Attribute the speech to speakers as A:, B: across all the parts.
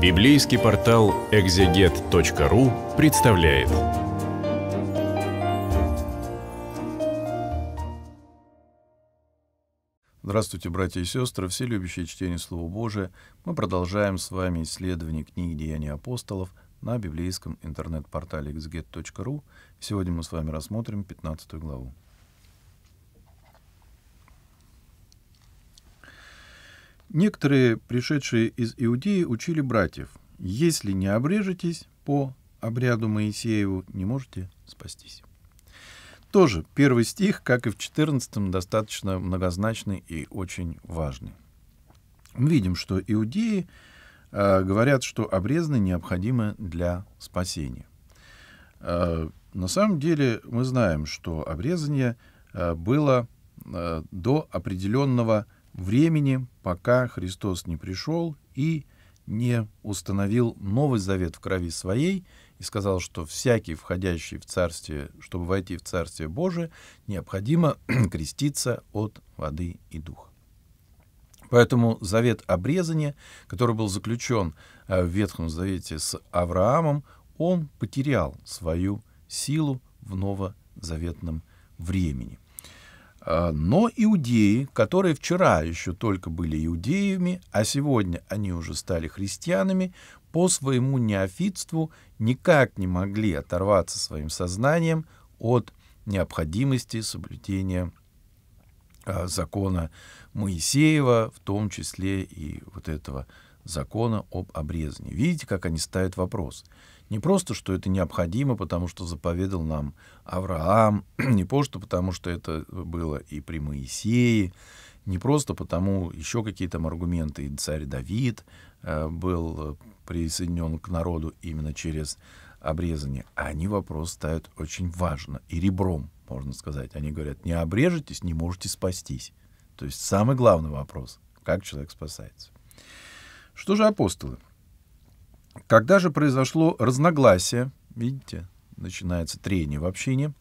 A: Библейский портал экзегет.ру представляет. Здравствуйте, братья и сестры, все любящие чтение Слова Божия. Мы продолжаем с вами исследование книги «Деяния апостолов» на библейском интернет-портале exeget.ru. Сегодня мы с вами рассмотрим 15 главу. Некоторые, пришедшие из Иудеи, учили братьев, если не обрежетесь по обряду Моисееву, не можете спастись. Тоже первый стих, как и в 14 достаточно многозначный и очень важный. Мы видим, что иудеи э, говорят, что обрезаны необходимы для спасения. Э, на самом деле мы знаем, что обрезание э, было э, до определенного э, времени, пока Христос не пришел и не установил новый завет в крови своей и сказал, что всякий, входящий в Царствие, чтобы войти в Царствие Божие, необходимо креститься от воды и духа. Поэтому завет обрезания, который был заключен э, в Ветхом Завете с Авраамом, он потерял свою силу в новозаветном времени. А, но иудеи, которые вчера еще только были иудеями, а сегодня они уже стали христианами, по своему неофитству никак не могли оторваться своим сознанием от необходимости соблюдения а, закона Моисеева, в том числе и вот этого закона об обрезании. Видите, как они ставят вопрос. Не просто, что это необходимо, потому что заповедал нам Авраам, не просто потому, что это было и при Моисее, не просто потому, еще какие то аргументы, и царь Давид э, был э, присоединен к народу именно через обрезание, а они вопрос ставят очень важно и ребром, можно сказать. Они говорят, не обрежетесь, не можете спастись. То есть самый главный вопрос, как человек спасается. Что же апостолы? Когда же произошло разногласие, видите, начинается трение в общине,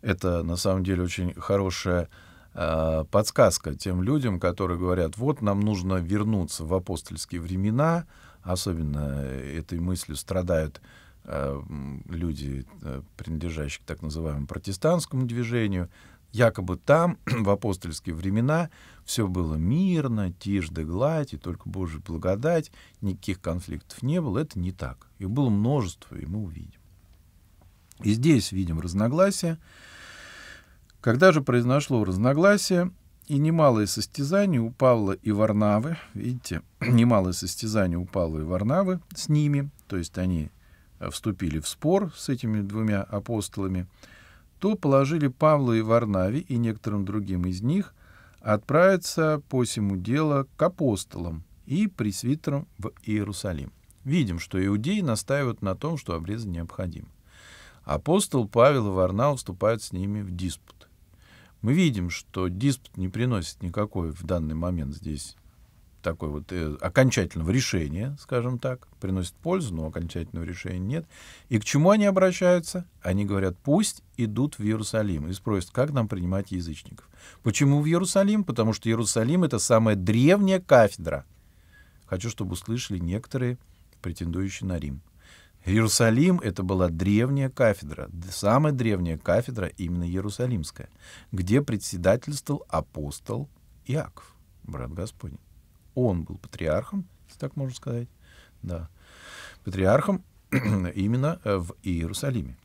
A: это на самом деле очень хорошая э, подсказка тем людям, которые говорят, вот нам нужно вернуться в апостольские времена, особенно э, этой мыслью страдают а, э, люди, принадлежащие к так называемому протестантскому движению, Якобы там, в апостольские времена, все было мирно, тишь да гладь, и только Божья благодать, никаких конфликтов не было. Это не так. Их было множество, и мы увидим. И здесь видим разногласия. Когда же произошло разногласие, и немалое состязание у Павла и Варнавы, видите, немалое состязание у Павла и Варнавы с ними, то есть они э, вступили в спор с этими двумя апостолами, то положили Павла и Варнаве и некоторым другим из них отправиться по сему дело к апостолам и пресвитерам в Иерусалим. Видим, что иудеи настаивают на том, что обрезы необходим. Апостол Павел и Варнав вступают с ними в диспут. Мы видим, что диспут не приносит никакой в данный момент здесь такой вот э, окончательного решения, скажем так, приносит пользу, но окончательного решения нет. И к чему они обращаются? Они говорят, пусть идут в Иерусалим и спросят, как нам принимать язычников. Почему в Иерусалим? Потому что Иерусалим — это самая древняя кафедра. Хочу, чтобы услышали некоторые, претендующие на Рим. Иерусалим — это была древняя кафедра, самая древняя кафедра именно Иерусалимская, где председательствовал апостол Иаков, брат Господень он был патриархом, так можно сказать, да, патриархом именно э, в Иерусалиме.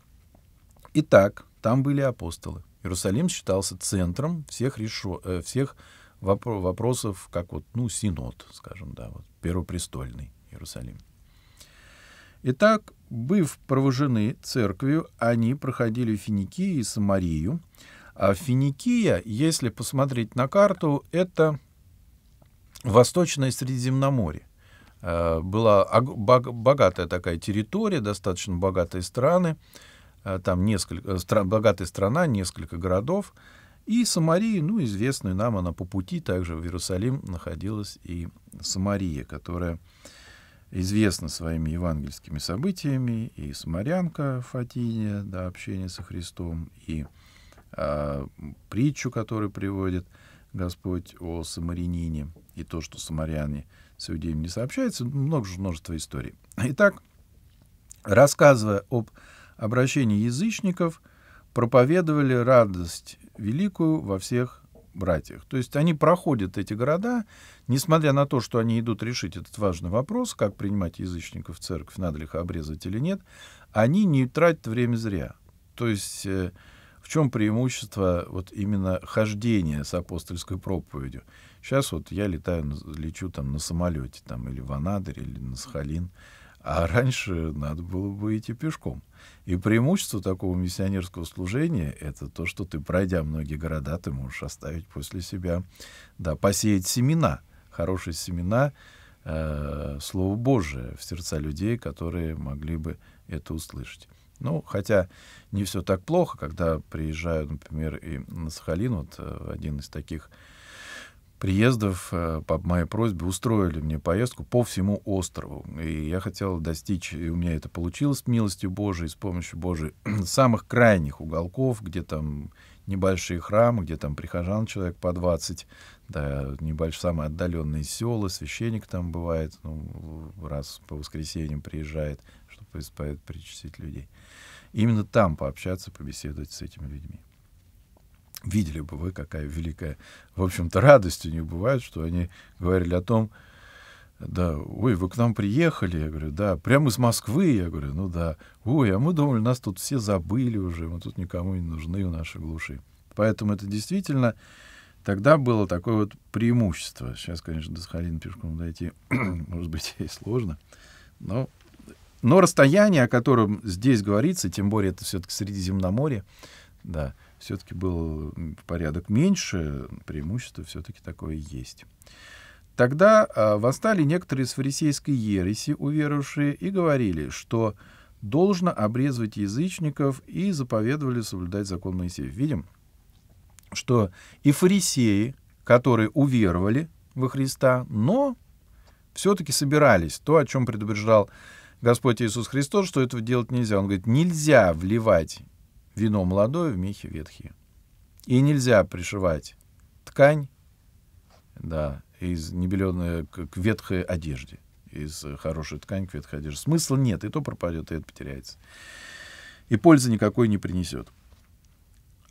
A: Итак, там были апостолы. Иерусалим считался центром всех, решо, э, всех вопросов, как вот, ну, синод, скажем, да, вот, первопрестольный Иерусалим. Итак, быв провожены церковью, они проходили Финикию и Самарию. А Финикия, если посмотреть на карту, это Восточное Средиземноморье. Э, была богатая такая территория, достаточно богатые страны, э, там несколько, э, стран, богатая страна, несколько городов. И Самария, ну, известную нам она по пути, также в Иерусалим находилась и Самария, которая известна своими евангельскими событиями, и самарянка Фатиния, да, общение со Христом, и э, притчу, которую приводит – Господь о самарянине и то, что самаряне с иудеями не сообщается, много множество историй. Итак, рассказывая об обращении язычников, проповедовали радость великую во всех братьях. То есть они проходят эти города, несмотря на то, что они идут решить этот важный вопрос, как принимать язычников в церковь, надо ли их обрезать или нет, они не тратят время зря. То есть э, в чем преимущество вот именно хождения с апостольской проповедью? Сейчас вот я летаю, лечу там на самолете, там или в Анадырь, или на Сахалин, а раньше надо было бы идти пешком. И преимущество такого миссионерского служения — это то, что ты, пройдя многие города, ты можешь оставить после себя, да, посеять семена, хорошие семена, э, Слово Божие в сердца людей, которые могли бы это услышать. Ну, хотя не все так плохо, когда приезжаю, например, и на Сахалин, вот э, один из таких приездов э, по моей просьбе устроили мне поездку по всему острову. И я хотел достичь, и у меня это получилось с милостью Божией, с помощью Божией, самых крайних уголков, где там небольшие храмы, где там прихожан человек по 20, да, небольшие, самые отдаленные села, священник там бывает, ну, раз по воскресеньям приезжает, исповедь, поэт, причастить людей. Именно там пообщаться, побеседовать с этими людьми. Видели бы вы, какая великая, в общем-то, радость у них бывает, что они говорили о том, да, ой, вы к нам приехали, я говорю, да, прямо из Москвы, я говорю, ну да, ой, а мы думали, нас тут все забыли уже, мы тут никому не нужны в нашей глуши. Поэтому это действительно тогда было такое вот преимущество. Сейчас, конечно, до Сахалина пешком дойти, может быть, и сложно, но но расстояние, о котором здесь говорится, тем более это все-таки Средиземноморье, да, все-таки был порядок меньше, преимущество все-таки такое есть. Тогда э, восстали некоторые из фарисейской ереси, уверовавшие, и говорили, что должно обрезывать язычников и заповедовали соблюдать закон Моисеев. Видим, что и фарисеи, которые уверовали во Христа, но все-таки собирались, то, о чем предупреждал Господь Иисус Христос, что этого делать нельзя. Он говорит, нельзя вливать вино молодое в мехи ветхие. И нельзя пришивать ткань да, из небеленой к ветхой одежде. Из хорошей ткани к ветхой одежде. Смысла нет, и то пропадет, и это потеряется. И пользы никакой не принесет.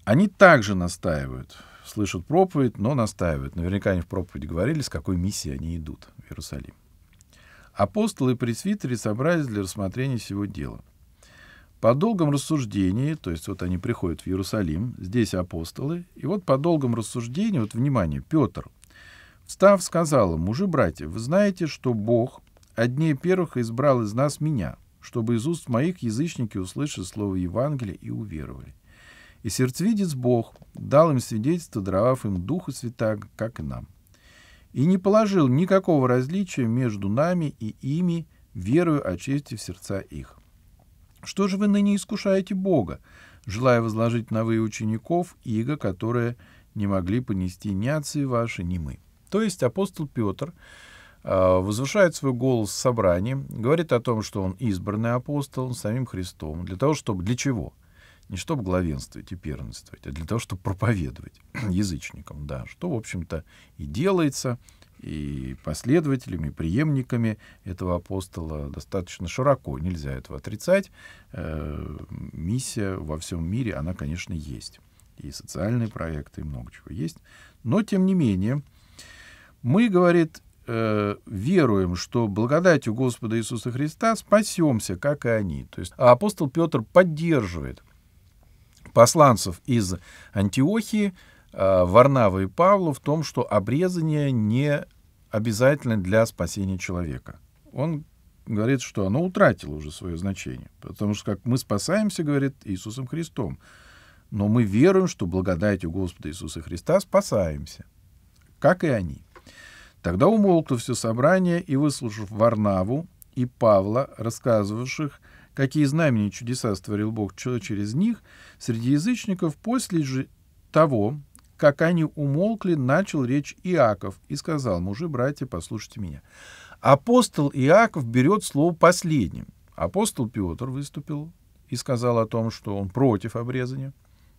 A: Они также настаивают, слышат проповедь, но настаивают. Наверняка они в проповеди говорили, с какой миссией они идут в Иерусалим. Апостолы и пресвитеры собрались для рассмотрения всего дела. По долгом рассуждении, то есть вот они приходят в Иерусалим, здесь апостолы, и вот по долгом рассуждении, вот внимание, Петр, встав, сказал им, мужи, братья, вы знаете, что Бог одни первых избрал из нас меня, чтобы из уст моих язычники услышали слово Евангелия и уверовали. И сердцевидец Бог дал им свидетельство, даровав им Духа Святаго, как и нам и не положил никакого различия между нами и ими, верою очистив сердца их. Что же вы ныне искушаете Бога, желая возложить на вы учеников иго, которое не могли понести ни отцы ваши, ни мы? То есть апостол Петр а, возвышает свой голос в собрании, говорит о том, что он избранный апостол самим Христом, для того, чтобы для чего – не чтобы главенствовать и первенствовать, а для того, чтобы проповедовать язычникам, да, что, в общем-то, и делается, и последователями, и преемниками этого апостола достаточно широко, нельзя этого отрицать. Э, миссия во всем мире, она, конечно, есть. И социальные проекты, и много чего есть. Но, тем не менее, мы, говорит, э, веруем, что благодатью Господа Иисуса Христа спасемся, как и они. То есть апостол Петр поддерживает посланцев из Антиохии э, Варнава и Павла в том, что обрезание не обязательно для спасения человека. Он говорит, что оно утратило уже свое значение, потому что как мы спасаемся, говорит Иисусом Христом, но мы веруем, что благодатью Господа Иисуса Христа спасаемся, как и они. Тогда умолкло все собрание, и, выслушав Варнаву и Павла, рассказывавших Какие знамени и чудеса створил Бог через них среди язычников после же того, как они умолкли, начал речь Иаков и сказал, мужи, братья, послушайте меня. Апостол Иаков берет слово последним. Апостол Петр выступил и сказал о том, что он против обрезания,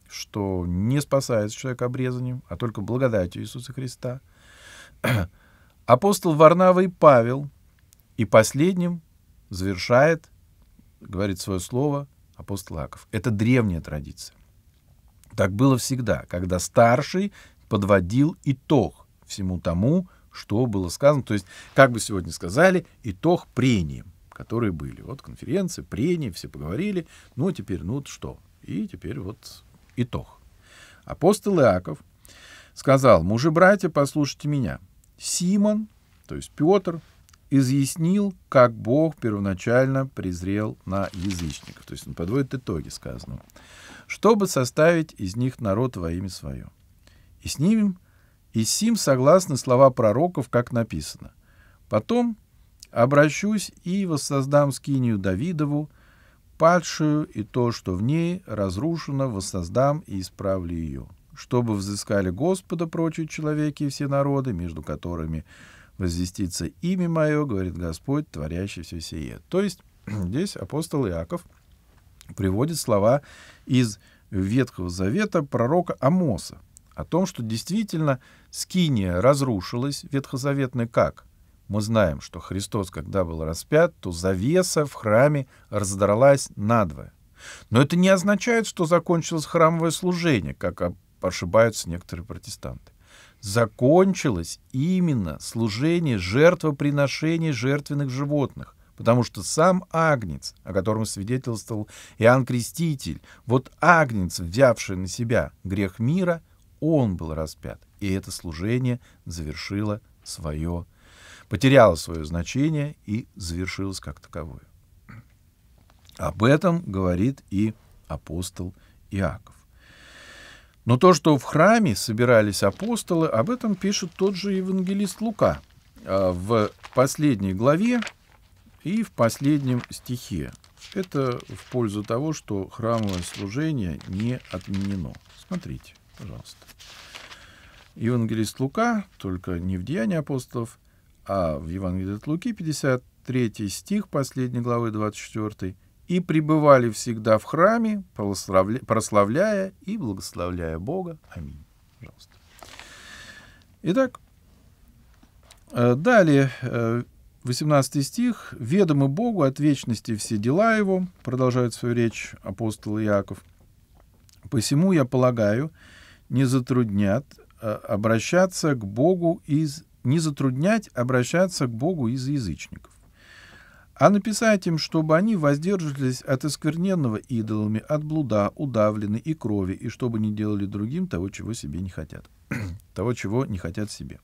A: что не спасается человек обрезанием, а только благодатью Иисуса Христа. Апостол Варнава и Павел. И последним завершает говорит свое слово апостол Аков. Это древняя традиция. Так было всегда, когда старший подводил итог всему тому, что было сказано. То есть, как бы сегодня сказали, итог прением, которые были. Вот конференции, прения, все поговорили. Ну, теперь, ну, что? И теперь вот итог. Апостол Иаков сказал, мужи-братья, послушайте меня. Симон, то есть Петр, изъяснил, как Бог первоначально презрел на язычников. То есть он подводит итоги сказанного. Чтобы составить из них народ во имя свое. И с ним, и с сим согласны слова пророков, как написано. Потом обращусь и воссоздам скинию Давидову, падшую, и то, что в ней разрушено, воссоздам и исправлю ее, чтобы взыскали Господа прочие человеки и все народы, между которыми возвестится имя мое, говорит Господь, творящий все сие». То есть здесь апостол Иаков приводит слова из Ветхого Завета пророка Амоса о том, что действительно Скиния разрушилась, ветхозаветная как? Мы знаем, что Христос, когда был распят, то завеса в храме раздралась надвое. Но это не означает, что закончилось храмовое служение, как ошибаются некоторые протестанты закончилось именно служение жертвоприношения жертвенных животных, потому что сам Агнец, о котором свидетельствовал Иоанн Креститель, вот Агнец, взявший на себя грех мира, он был распят, и это служение завершило свое, потеряло свое значение и завершилось как таковое. Об этом говорит и апостол Иаков. Но то, что в храме собирались апостолы, об этом пишет тот же евангелист Лука а, в последней главе и в последнем стихе. Это в пользу того, что храмовое служение не отменено. Смотрите, пожалуйста. Евангелист Лука, только не в Деянии апостолов, а в Евангелии от Луки, 53 стих последней главы, 24, и пребывали всегда в храме, прославляя и благословляя Бога. Аминь. Пожалуйста. Итак, э, далее 18 э, стих. «Ведомы Богу от вечности все дела его», продолжает свою речь апостол Иаков. «Посему, я полагаю, не затруднят э, обращаться к Богу из не затруднять обращаться к Богу из язычников а написать им, чтобы они воздерживались от оскверненного идолами, от блуда, удавлены и крови, и чтобы не делали другим того, чего себе не хотят. того, чего не хотят себе.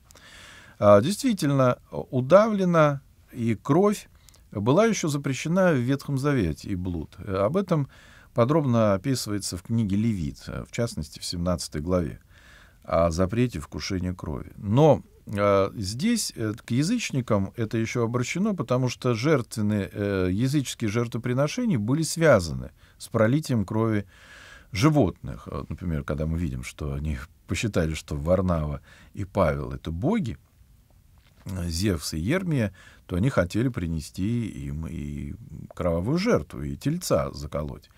A: А, действительно, удавлена и кровь была еще запрещена в Ветхом Завете и блуд. Об этом подробно описывается в книге Левит, в частности, в 17 главе, о запрете вкушения крови. Но а, здесь э, к язычникам это еще обращено, потому что жертвенные, э, языческие жертвоприношения были связаны с пролитием крови животных. А, например, когда мы видим, что они посчитали, что Варнава и Павел — это боги, Зевс и Ермия, то они хотели принести им и кровавую жертву, и тельца заколоть.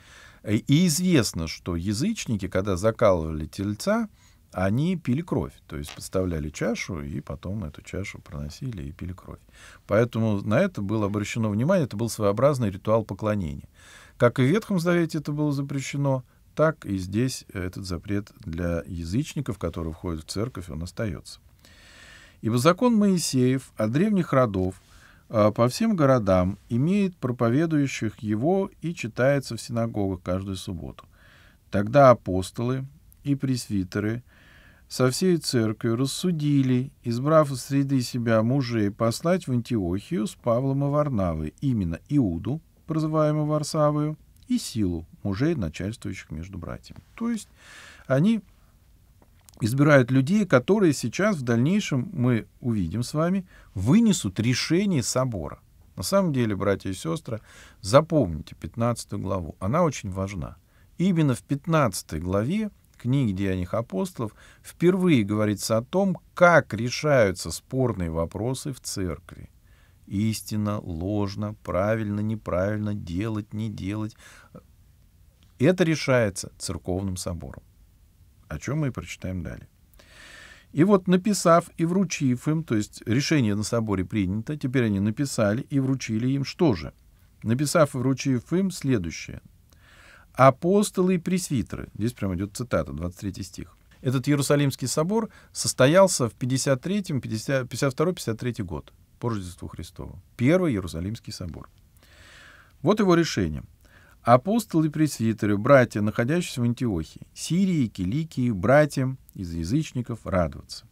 A: Э, и известно, что язычники, когда закалывали тельца, — они пили кровь, то есть подставляли чашу и потом эту чашу проносили и пили кровь. Поэтому на это было обращено внимание, это был своеобразный ритуал поклонения. Как и в Ветхом Завете это было запрещено, так и здесь этот запрет для язычников, которые входят в церковь, он остается. Ибо закон Моисеев о древних родов а, по всем городам имеет проповедующих его и читается в синагогах каждую субботу. Тогда апостолы и пресвитеры – со всей церковью рассудили, избрав из среды себя мужей, послать в Антиохию с Павлом и Варнавой, именно Иуду, прозываемого Варсавою, и силу мужей, начальствующих между братьями. То есть они избирают людей, которые сейчас в дальнейшем, мы увидим с вами, вынесут решение собора. На самом деле, братья и сестры, запомните 15 главу, она очень важна. Именно в 15 главе книги «Деяниях апостолов» впервые говорится о том, как решаются спорные вопросы в церкви. Истина, ложно, правильно, неправильно, делать, не делать. Это решается церковным собором, о чем мы и прочитаем далее. И вот написав и вручив им, то есть решение на соборе принято, теперь они написали и вручили им что же? Написав и вручив им следующее апостолы и пресвитеры. Здесь прямо идет цитата, 23 стих. Этот Иерусалимский собор состоялся в 52-53 год по Рождеству Христову. Первый Иерусалимский собор. Вот его решение. Апостолы и пресвитеры, братья, находящиеся в Антиохии, Сирии, Киликии, братьям из язычников радоваться.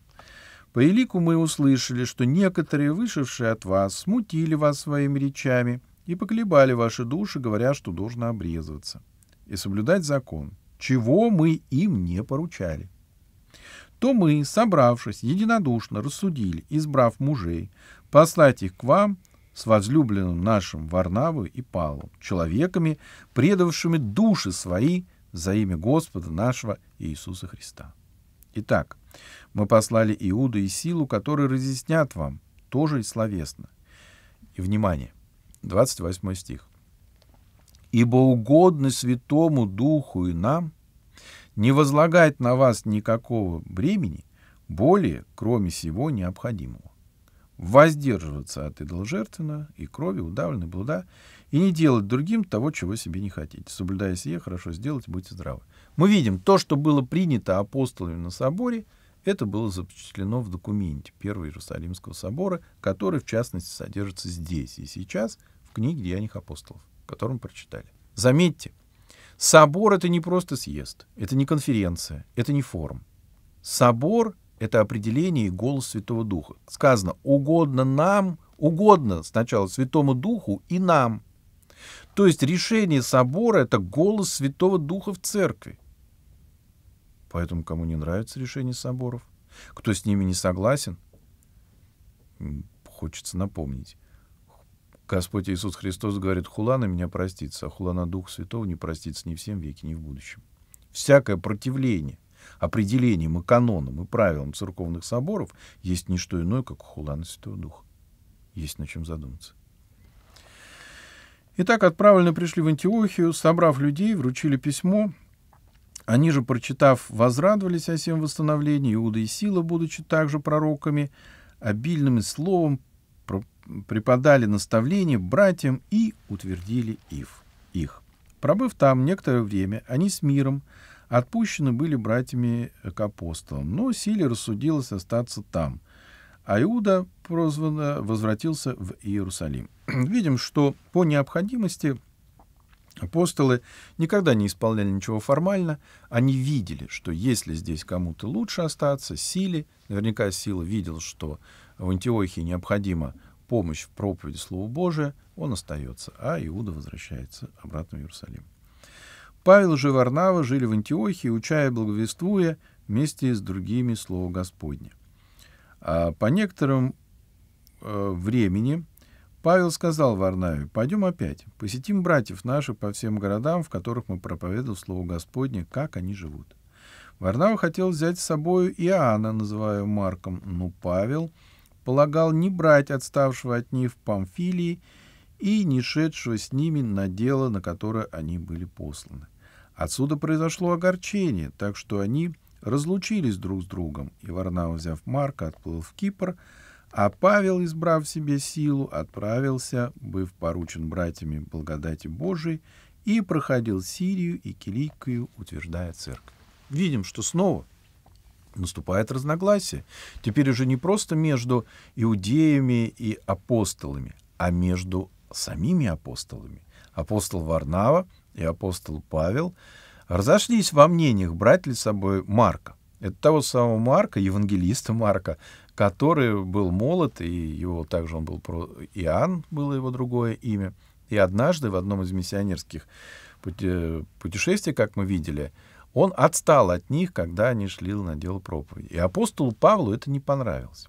A: По Илику мы услышали, что некоторые, вышедшие от вас, смутили вас своими речами и поколебали ваши души, говоря, что должно обрезываться и соблюдать закон, чего мы им не поручали. То мы, собравшись, единодушно рассудили, избрав мужей, послать их к вам с возлюбленным нашим Варнаву и Павлом, человеками, предавшими души свои за имя Господа нашего Иисуса Христа. Итак, мы послали Иуду и силу, которые разъяснят вам, тоже и словесно. И внимание, 28 стих ибо угодно Святому Духу и нам не возлагать на вас никакого времени, более, кроме всего необходимого. Воздерживаться от идоложертвенно и крови, удавленной блуда, и не делать другим того, чего себе не хотите. Соблюдая сие, хорошо сделать, будьте здравы. Мы видим, то, что было принято апостолами на соборе, это было запечатлено в документе Первого Иерусалимского собора, который, в частности, содержится здесь и сейчас в книге «Деяниях апостолов» которым прочитали. Заметьте, собор — это не просто съезд, это не конференция, это не форум. Собор — это определение и голос Святого Духа. Сказано «угодно нам», угодно сначала Святому Духу и нам. То есть решение собора — это голос Святого Духа в церкви. Поэтому кому не нравится решение соборов, кто с ними не согласен, хочется напомнить, Господь Иисус Христос говорит, хула на меня простится, а на Дух Святого не простится ни в всем веке, ни в будущем. Всякое противление определениям и канонам и правилам церковных соборов есть не что иное, как хула на Святого Духа. Есть на чем задуматься. Итак, отправлены пришли в Антиохию, собрав людей, вручили письмо. Они же, прочитав, возрадовались о всем восстановлении. Иуда и Сила, будучи также пророками, обильным и словом преподали наставления братьям и утвердили их. их. Пробыв там некоторое время, они с миром отпущены были братьями к апостолам, но Силе рассудилось остаться там. А Иуда прозвано, возвратился в Иерусалим. Видим, что по необходимости апостолы никогда не исполняли ничего формально. Они видели, что если здесь кому-то лучше остаться, Силе, наверняка Сила видел, что в Антиохии необходимо помощь в проповеди Слова Божия, он остается, а Иуда возвращается обратно в Иерусалим. Павел же и Варнава жили в Антиохии, учая и благовествуя вместе с другими Слово Господне. А по некоторым э, времени Павел сказал Варнаве, «Пойдем опять, посетим братьев наших по всем городам, в которых мы проповедуем Слово Господне, как они живут». Варнава хотел взять с собой Иоанна, называя Марком, но Павел – полагал не брать отставшего от них в Памфилии и не шедшего с ними на дело, на которое они были посланы. Отсюда произошло огорчение, так что они разлучились друг с другом, и Варнау, взяв Марка, отплыл в Кипр, а Павел, избрав себе силу, отправился, быв поручен братьями благодати Божией, и проходил Сирию и Киликию, утверждая церковь. Видим, что снова – наступает разногласие. Теперь уже не просто между иудеями и апостолами, а между самими апостолами. Апостол Варнава и апостол Павел разошлись во мнениях, брать ли с собой Марка. Это того самого Марка, евангелиста Марка, который был молод, и его также он был про Иоанн, было его другое имя. И однажды в одном из миссионерских э, путешествий, как мы видели, он отстал от них, когда они шли на дело проповеди. И апостолу Павлу это не понравилось.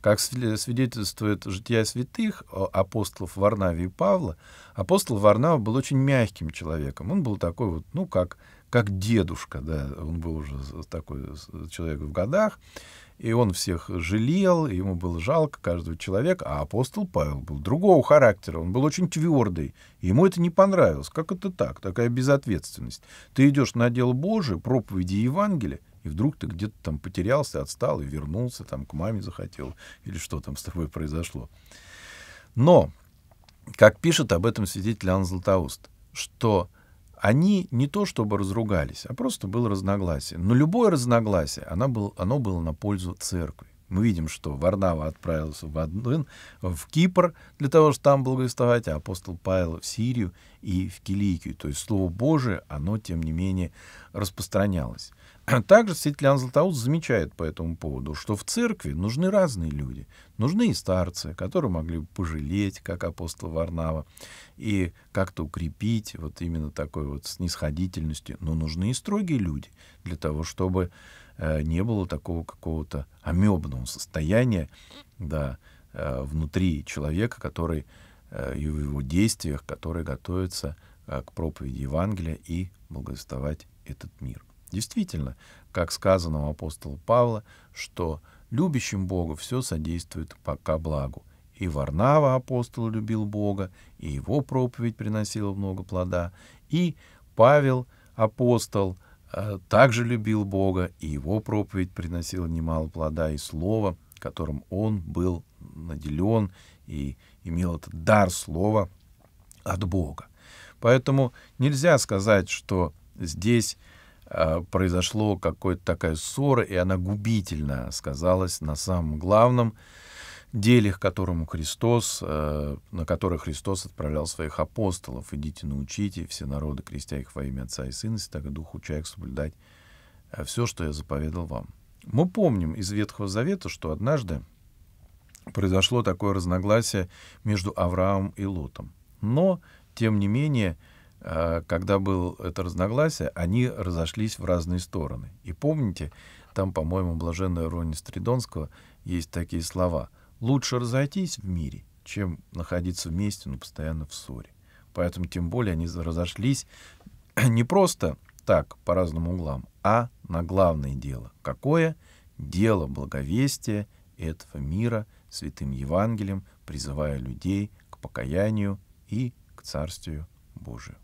A: Как свидетельствует жития святых э, апостолов Варнаве и Павла, апостол Варнава был очень мягким человеком. Он был такой вот, ну, как как дедушка, да, он был уже такой человек в годах, и он всех жалел, ему было жалко каждого человека, а апостол Павел был другого характера, он был очень твердый, ему это не понравилось. Как это так? Такая безответственность. Ты идешь на дело Божие, проповеди Евангелия, и вдруг ты где-то там потерялся, отстал и вернулся, там к маме захотел, или что там с тобой произошло. Но, как пишет об этом свидетель Иоанн Златоуст, что они не то чтобы разругались, а просто было разногласие. Но любое разногласие, оно было, оно было на пользу церкви. Мы видим, что Варнава отправился в, Адлын, в Кипр для того, чтобы там благовествовать, а апостол Павел в Сирию и в Киликию. То есть Слово Божие, оно, тем не менее, распространялось. Также Светлян Златоуст замечает по этому поводу, что в церкви нужны разные люди. Нужны и старцы, которые могли бы пожалеть, как апостол Варнава, и как-то укрепить вот именно такой вот снисходительностью. Но нужны и строгие люди для того, чтобы э, не было такого какого-то амебного состояния да, э, внутри человека, который Э, и в его действиях, которые готовятся э, к проповеди Евангелия и благословать этот мир. Действительно, как сказано у апостола Павла, что любящим Бога все содействует пока благу. И Варнава апостол любил Бога, и его проповедь приносила много плода, и Павел апостол э, также любил Бога, и его проповедь приносила немало плода и слова, которым он был наделен и имел этот дар слова от Бога. Поэтому нельзя сказать, что здесь э, произошло какая-то такая ссора, и она губительно сказалась на самом главном деле, к которому Христос, э, на которые Христос отправлял своих апостолов. «Идите, научите все народы, крестя их во имя Отца и Сына, и так и Духу человек соблюдать а, все, что я заповедал вам». Мы помним из Ветхого Завета, что однажды произошло такое разногласие между Авраамом и Лотом. Но, тем не менее, э, когда было это разногласие, они разошлись в разные стороны. И помните, там, по-моему, блаженная Рони Стридонского есть такие слова. «Лучше разойтись в мире, чем находиться вместе, но постоянно в ссоре». Поэтому, тем более, они разошлись не просто так, по разным углам, а на главное дело. Какое? Дело благовестия этого мира — святым Евангелием, призывая людей к покаянию и к Царствию Божию.